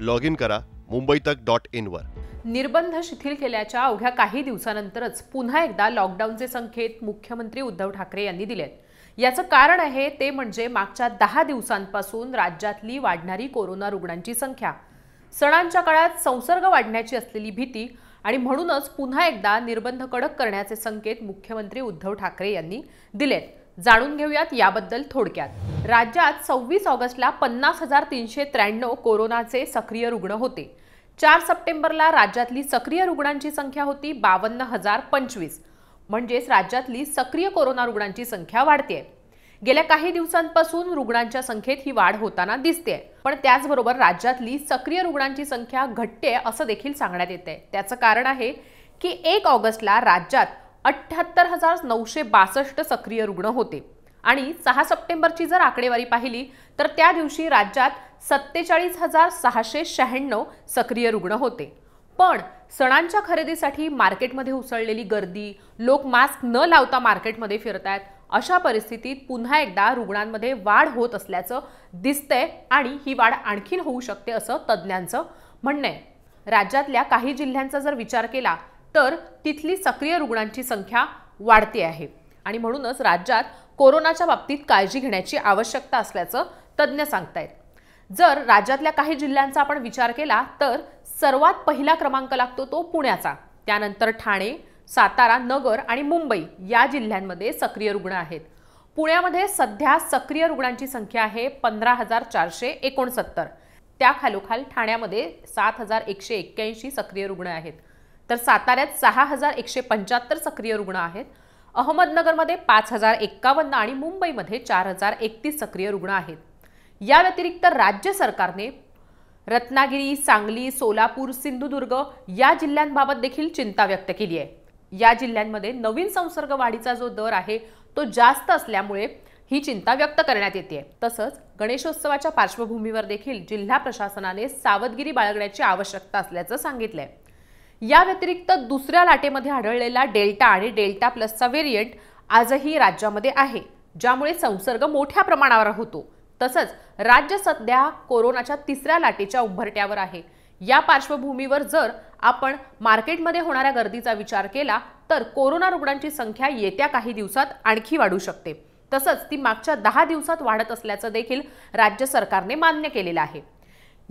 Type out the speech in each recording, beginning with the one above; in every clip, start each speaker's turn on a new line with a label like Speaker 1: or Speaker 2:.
Speaker 1: log in करा मुंबई तक dot इनवर निर्बंध शिथिल केल्याच्या अवघ्या काही दिवसानंतरच पुन्हा एकदा लॉकडाऊनचे संकेत मुख्यमंत्री उद्धव ठाकरे यांनी दिलेत याचं कारण आहे ते म्हणजे मागच्या दहा दिवसांपासून राज्यातली वाढणारी कोरोना रुग्णांची संख्या सणांच्या काळात संसर्ग वाढण्याची असलेली भीती आणि म्हणूनच पुन्हा एकदा निर्बंध कडक करण्याचे संकेत मुख्यमंत्री उद्धव ठाकरे यांनी दिलेत जाणून घेऊयात याबद्दल थोडक्यात राज्यात सव्वीस ऑगस्टला पन्नास हजार तीनशे त्र्याण्णव कोरोनाचे सक्रिय रुग्ण होते चार सप्टेंबरला राज्यातली सक्रिय रुग्णांची संख्या होती बावन्न हजार पंचवीस म्हणजेच राज्यातली सक्रिय कोरोना रुग्णांची संख्या वाढते गेल्या काही दिवसांपासून रुग्णांच्या संख्येत ही वाढ होताना दिसते पण त्याचबरोबर राज्यातली सक्रिय रुग्णांची संख्या घटते असं देखील सांगण्यात येत आहे त्याचं कारण आहे की एक ऑगस्टला राज्यात अठ्ठ्याहत्तर हजार नऊशे बासष्ट सक्रिय रुग्ण होते आणि सहा सप्टेंबरची जर आकडेवारी पाहिली तर त्या दिवशी राज्यात सत्तेचाळीस हजार सहाशे शहाण्णव सक्रिय रुग्ण होते पण सणांच्या खरेदीसाठी मार्केटमध्ये उसळलेली गर्दी लोक मास्क न लावता मार्केटमध्ये फिरतायत अशा परिस्थितीत पुन्हा एकदा रुग्णांमध्ये वाढ होत असल्याचं दिसतंय आणि ही वाढ आणखीन होऊ शकते असं तज्ज्ञांचं म्हणणं आहे राज्यातल्या काही जिल्ह्यांचा जर विचार केला तर तिथली सक्रिय रुग्णांची संख्या वाढते आहे आणि म्हणूनच राज्यात कोरोनाच्या बाबतीत काळजी घेण्याची आवश्यकता असल्याचं तज्ज्ञ सांगतायत जर राज्यातल्या काही जिल्ह्यांचा आपण विचार केला तर सर्वात पहिला क्रमांक लागतो तो पुण्याचा त्यानंतर ठाणे सातारा नगर आणि मुंबई या जिल्ह्यांमध्ये सक्रिय रुग्ण आहेत पुण्यामध्ये सध्या सक्रिय रुग्णांची संख्या आहे पंधरा हजार चारशे एकोणसत्तर त्याखालोखाल ठाण्यामध्ये सात हजार एकशे एक्क्याऐंशी सक्रिय रुग्ण आहेत तर साताऱ्यात सहा हजार एकशे पंच्याहत्तर सक्रिय रुग्ण आहेत अहमदनगरमध्ये पाच हजार एक्कावन्न आणि मुंबईमध्ये चार हजार एकतीस सक्रिय रुग्ण आहेत या व्यतिरिक्त राज्य सरकारने रत्नागिरी सांगली सोलापूर सिंधुदुर्ग या जिल्ह्यांबाबत देखील चिंता व्यक्त केली आहे या जिल्ह्यांमध्ये नवीन संसर्ग वाढीचा जो दर आहे तो जास्त असल्यामुळे ही चिंता व्यक्त करण्यात येते तसंच गणेशोत्सवाच्या पार्श्वभूमीवर देखील जिल्हा प्रशासनाने सावधगिरी बाळगण्याची आवश्यकता असल्याचं आहे या व्यतिरिक्त दुसऱ्या लाटेमध्ये आढळलेला डेल्टा आणि डेल्टा प्लसचा व्हेरियंट आजही राज्यामध्ये आहे ज्यामुळे संसर्ग मोठ्या प्रमाणावर होतो तसंच राज्य सध्या कोरोनाच्या तिसऱ्या लाटेच्या उभरट्यावर आहे या पार्श्वभूमीवर जर आपण मार्केटमध्ये होणाऱ्या गर्दीचा विचार केला तर कोरोना रुग्णांची संख्या येत्या काही दिवसात आणखी वाढू शकते तसंच ती मागच्या दहा दिवसात वाढत असल्याचं देखील राज्य सरकारने मान्य केलेलं आहे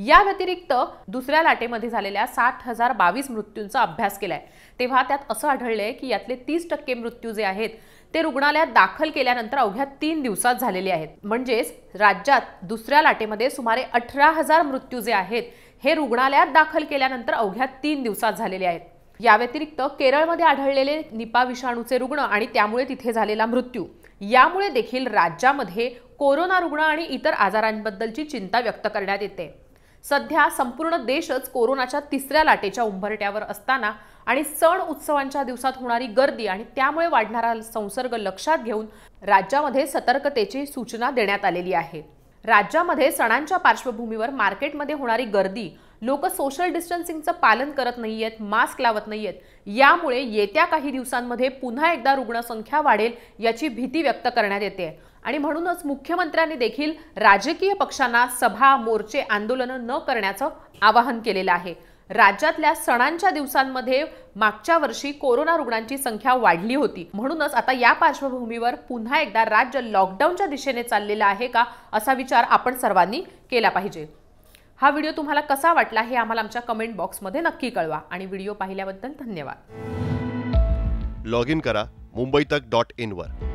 Speaker 1: या व्यतिरिक्त दुसऱ्या लाटेमध्ये झालेल्या साठ हजार बावीस मृत्यूंचा अभ्यास केलाय तेव्हा त्यात असं आढळलंय की यातले तीस टक्के मृत्यू जे आहेत ते रुग्णालयात दाखल केल्यानंतर अवघ्या तीन दिवसात झालेले आहेत म्हणजेच राज्यात दुसऱ्या लाटेमध्ये सुमारे अठरा हजार मृत्यू जे आहेत हे रुग्णालयात दाखल केल्यानंतर अवघ्या तीन दिवसात झालेले आहेत या व्यतिरिक्त केरळमध्ये आढळलेले निपा विषाणूचे रुग्ण आणि त्यामुळे तिथे झालेला मृत्यू यामुळे देखील राज्यामध्ये कोरोना रुग्ण आणि इतर आजारांबद्दलची चिंता व्यक्त करण्यात येते सध्या संपूर्ण देशच कोरोनाच्या तिसऱ्या लाटेच्या उंबरट्यावर असताना आणि सण उत्सवांच्या दिवसात होणारी गर्दी आणि त्यामुळे वाढणारा संसर्ग लक्षात घेऊन राज्यामध्ये सतर्कतेची सूचना देण्यात आलेली आहे राज्यामध्ये सणांच्या पार्श्वभूमीवर मार्केटमध्ये होणारी गर्दी लोक सोशल डिस्टन्सिंगचं पालन करत नाही आहेत मास्क लावत नाही आहेत यामुळे येत्या काही दिवसांमध्ये पुन्हा एकदा रुग्णसंख्या वाढेल याची भीती व्यक्त करण्यात येते आणि म्हणूनच मुख्यमंत्र्यांनी देखील राजकीय पक्षांना सभा मोर्चे आंदोलनं न करण्याचं आवाहन केलेलं आहे राज्यातल्या सणांच्या दिवसांमध्ये मागच्या वर्षी कोरोना रुग्णांची संख्या वाढली होती म्हणूनच आता या पार्श्वभूमीवर पुन्हा एकदा राज्य लॉकडाऊनच्या दिशेने चाललेलं आहे का असा विचार आपण सर्वांनी केला पाहिजे हा व्हिडिओ तुम्हाला कसा वाटला हे आम्हाला आमच्या कमेंट बॉक्समध्ये नक्की कळवा आणि व्हिडिओ पाहिल्याबद्दल धन्यवाद लॉग इन करा मुंबई तक डॉट इनवर